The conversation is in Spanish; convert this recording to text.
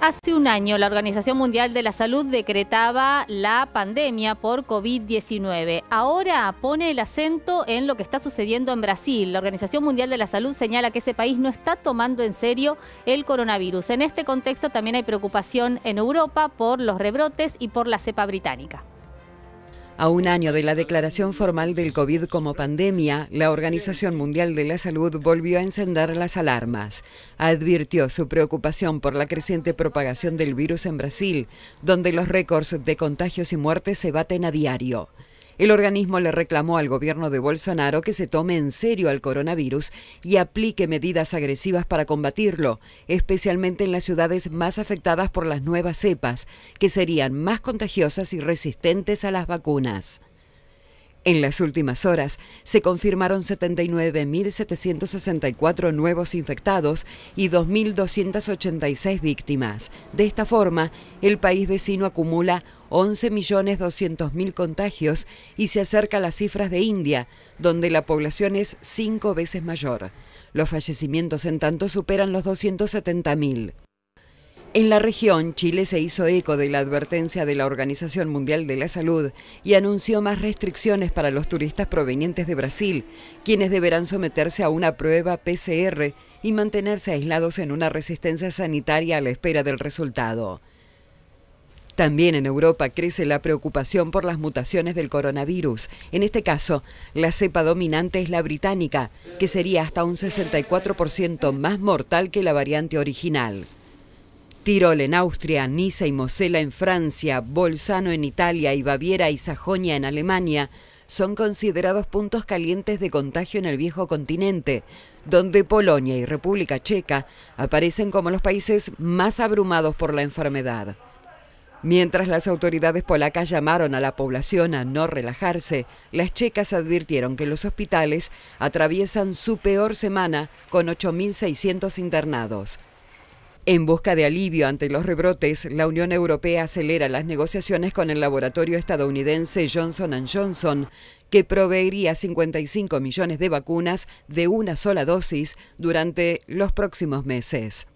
Hace un año la Organización Mundial de la Salud decretaba la pandemia por COVID-19. Ahora pone el acento en lo que está sucediendo en Brasil. La Organización Mundial de la Salud señala que ese país no está tomando en serio el coronavirus. En este contexto también hay preocupación en Europa por los rebrotes y por la cepa británica. A un año de la declaración formal del COVID como pandemia, la Organización Mundial de la Salud volvió a encender las alarmas. Advirtió su preocupación por la creciente propagación del virus en Brasil, donde los récords de contagios y muertes se baten a diario. El organismo le reclamó al gobierno de Bolsonaro que se tome en serio al coronavirus y aplique medidas agresivas para combatirlo, especialmente en las ciudades más afectadas por las nuevas cepas, que serían más contagiosas y resistentes a las vacunas. En las últimas horas se confirmaron 79.764 nuevos infectados y 2.286 víctimas. De esta forma, el país vecino acumula 11.200.000 contagios y se acerca a las cifras de India, donde la población es cinco veces mayor. Los fallecimientos en tanto superan los 270.000. En la región, Chile se hizo eco de la advertencia de la Organización Mundial de la Salud y anunció más restricciones para los turistas provenientes de Brasil, quienes deberán someterse a una prueba PCR y mantenerse aislados en una resistencia sanitaria a la espera del resultado. También en Europa crece la preocupación por las mutaciones del coronavirus. En este caso, la cepa dominante es la británica, que sería hasta un 64% más mortal que la variante original. Tirol en Austria, Niza y Mosela en Francia, Bolzano en Italia y Baviera y Sajonia en Alemania son considerados puntos calientes de contagio en el viejo continente, donde Polonia y República Checa aparecen como los países más abrumados por la enfermedad. Mientras las autoridades polacas llamaron a la población a no relajarse, las checas advirtieron que los hospitales atraviesan su peor semana con 8.600 internados. En busca de alivio ante los rebrotes, la Unión Europea acelera las negociaciones con el laboratorio estadounidense Johnson Johnson, que proveería 55 millones de vacunas de una sola dosis durante los próximos meses.